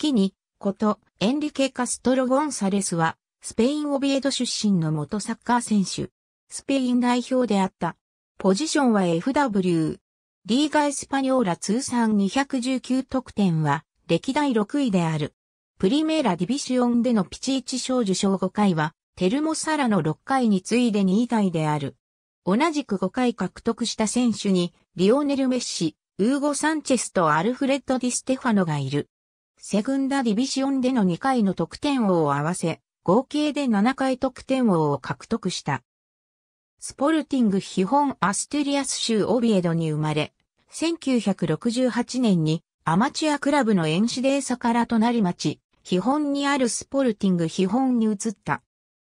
キに、こと、エンリケ・カストロ・ゴンサレスは、スペイン・オビエド出身の元サッカー選手。スペイン代表であった。ポジションは FW。リーガ・エスパニョーラ通算219得点は、歴代6位である。プリメーラ・ディビシオンでのピチーチ賞受賞5回は、テルモ・サラの6回に次いで2位台である。同じく5回獲得した選手に、リオネル・メッシ、ウーゴ・サンチェスとアルフレッド・ディ・ステファノがいる。セグンダディビシオンでの2回の得点王を合わせ、合計で7回得点王を獲得した。スポルティング基本アステリアス州オビエドに生まれ、1968年にアマチュアクラブのエンシデーサから隣町、基本にあるスポルティング基本に移った。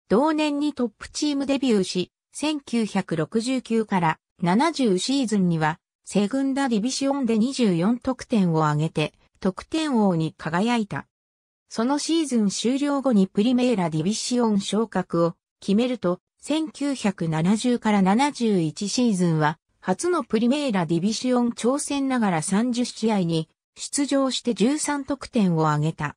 同年にトップチームデビューし、1969から70シーズンには、セグンダディビシオンで24得点を挙げて、得点王に輝いた。そのシーズン終了後にプリメーラディビシオン昇格を決めると、1970から71シーズンは、初のプリメーラディビシオン挑戦ながら30試合に出場して13得点を挙げた。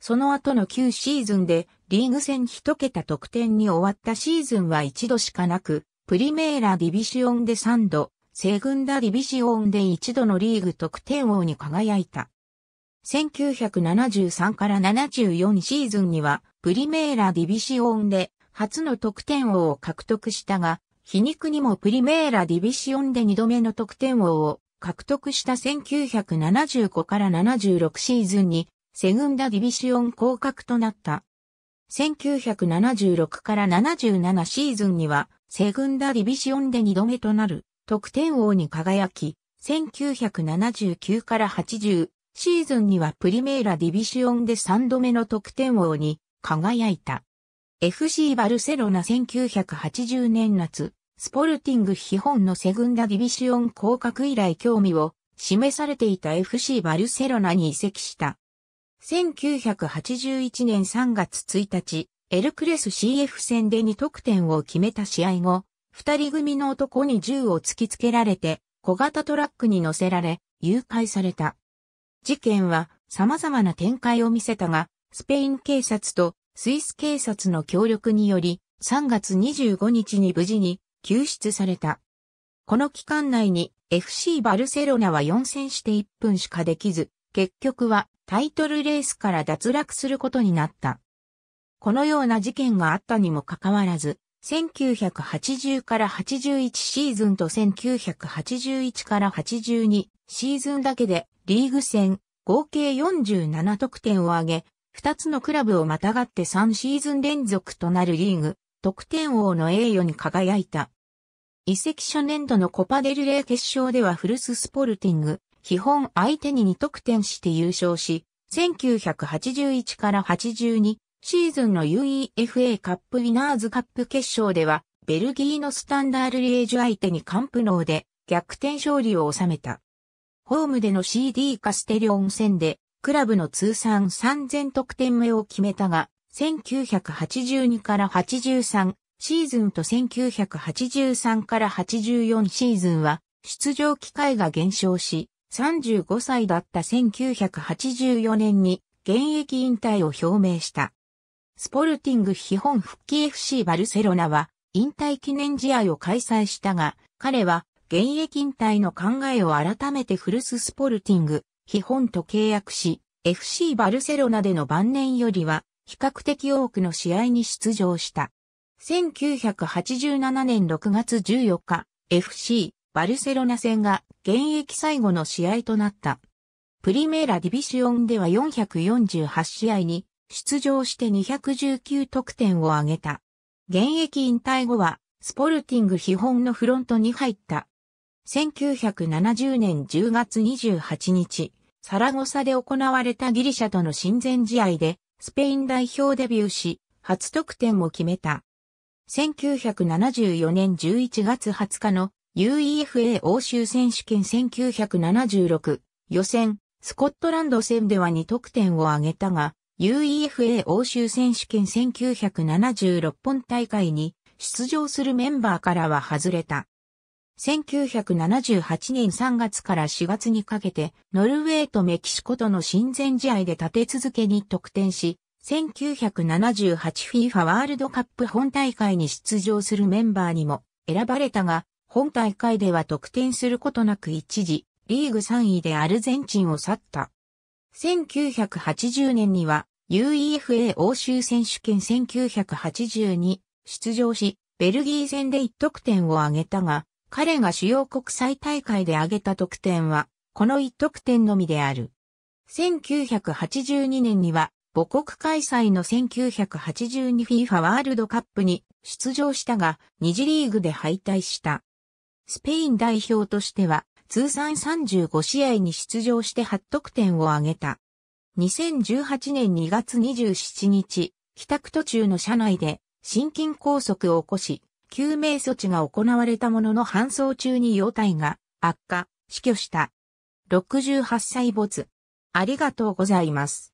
その後の9シーズンでリーグ戦1桁得点に終わったシーズンは一度しかなく、プリメーラディビシオンで3度、セグンダディビシオンで1度のリーグ得点王に輝いた。1973から74シーズンには、プリメーラディビシオンで初の得点王を獲得したが、皮肉にもプリメーラディビシオンで2度目の得点王を獲得した1975から76シーズンに、セグンダディビシオン降格となった。1976から77シーズンには、セグンダディビシオンで2度目となる得点王に輝き、1979から80シーズンにはプリメーラディビシオンで3度目の得点王に輝いた。FC バルセロナ1980年夏、スポルティング基本のセグンダディビシオン降格以来興味を示されていた FC バルセロナに移籍した。1981年3月1日、エルクレス CF 戦で2得点を決めた試合後、二人組の男に銃を突きつけられて、小型トラックに乗せられ、誘拐された。事件は様々な展開を見せたが、スペイン警察とスイス警察の協力により、3月25日に無事に救出された。この期間内に FC バルセロナは4戦して1分しかできず、結局はタイトルレースから脱落することになった。このような事件があったにもかかわらず、1980から81シーズンと1981から82シーズンだけでリーグ戦、合計47得点を挙げ、2つのクラブをまたがって3シーズン連続となるリーグ、得点王の栄誉に輝いた。移籍初年度のコパデルレー決勝ではフルスポルティング、基本相手に2得点して優勝し、1981から82シーズンの UEFA カップウィナーズカップ決勝では、ベルギーのスタンダールリエージュ相手にカンプノーで逆転勝利を収めた。ホームでの CD カステリオン戦で、クラブの通算3000得点目を決めたが、1982から83シーズンと1983から84シーズンは、出場機会が減少し、35歳だった1984年に現役引退を表明した。スポルティング基本復帰 FC バルセロナは引退記念試合を開催したが、彼は現役引退の考えを改めて古巣スポルティング、基本と契約し、FC バルセロナでの晩年よりは、比較的多くの試合に出場した。1987年6月14日、FC バルセロナ戦が現役最後の試合となった。プリメーラディビシオンでは448試合に出場して219得点を挙げた。現役引退後はスポルティング基本のフロントに入った。1970年10月28日、サラゴサで行われたギリシャとの親善試合で、スペイン代表デビューし、初得点を決めた。1974年11月20日の UEFA 欧州選手権1976予選、スコットランド戦では2得点を挙げたが、UEFA 欧州選手権1976本大会に出場するメンバーからは外れた。1978年3月から4月にかけて、ノルウェーとメキシコとの親善試合で立て続けに得点し、1978FIFA ワールドカップ本大会に出場するメンバーにも選ばれたが、本大会では得点することなく一時、リーグ3位でアルゼンチンを去った。1980年には UEFA 欧州選手権1 9 8 2出場し、ベルギー戦で1得点を挙げたが、彼が主要国際大会で挙げた得点は、この1得点のみである。1982年には、母国開催の 1982FIFA ワールドカップに出場したが、2次リーグで敗退した。スペイン代表としては、通算35試合に出場して8得点を挙げた。2018年2月27日、帰宅途中の車内で心筋梗塞を起こし、救命措置が行われたものの搬送中に容体が悪化、死去した。68歳没。ありがとうございます。